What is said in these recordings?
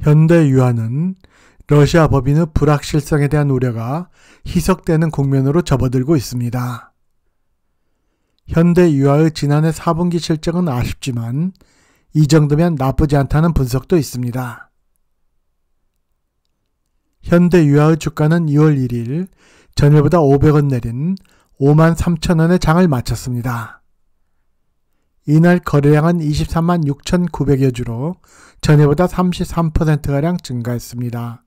현대 유화는 러시아 법인의 불확실성에 대한 우려가 희석되는 국면으로 접어들고 있습니다. 현대 유화의 지난해 4분기 실적은 아쉽지만 이 정도면 나쁘지 않다는 분석도 있습니다. 현대 유화의 주가는 2월 1일 전일보다 500원 내린 5만 3천 원의 장을 마쳤습니다. 이날 거래량은 23만 6,900여 주로 전해보다 33%가량 증가했습니다.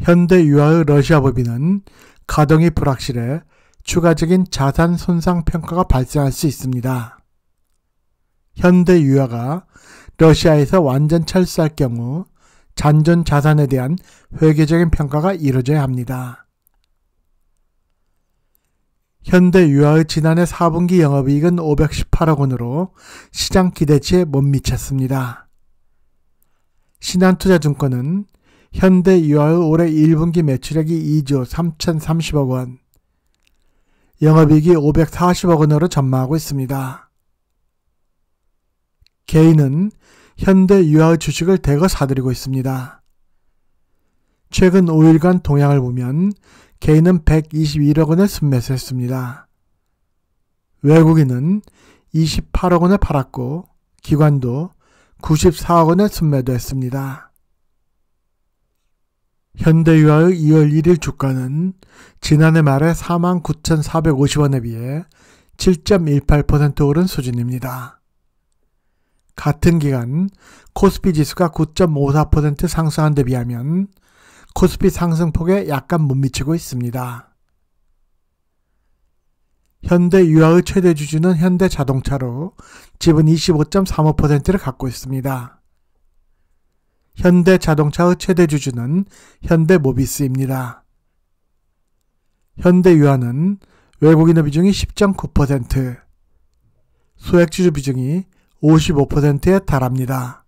현대 유아의 러시아 법인은 가동이 불확실해 추가적인 자산 손상 평가가 발생할 수 있습니다. 현대 유아가 러시아에서 완전 철수할 경우 잔존 자산에 대한 회계적인 평가가 이루어져야 합니다. 현대 유아의 지난해 4분기 영업이익은 518억 원으로 시장 기대치에 못 미쳤습니다. 신한투자증권은 현대 유아의 올해 1분기 매출액이 2조 3,030억 원, 영업이익이 540억 원으로 전망하고 있습니다. 개인은 현대 유아의 주식을 대거 사들이고 있습니다. 최근 5일간 동향을 보면 개인은 121억 원에 순매수했습니다. 외국인은 28억 원에 팔았고 기관도 94억 원에 순매도 했습니다. 현대유아의 2월 1일 주가는 지난해 말에 49,450원에 비해 7.18% 오른 수준입니다. 같은 기간 코스피 지수가 9.54% 상승한 데 비하면 코스피 상승폭에 약간 못 미치고 있습니다. 현대 유아의 최대 주주는 현대 자동차로 지분 25.35%를 갖고 있습니다. 현대 자동차의 최대 주주는 현대 모비스입니다. 현대 유아는 외국인의 비중이 10.9%, 소액주주 비중이 55%에 달합니다.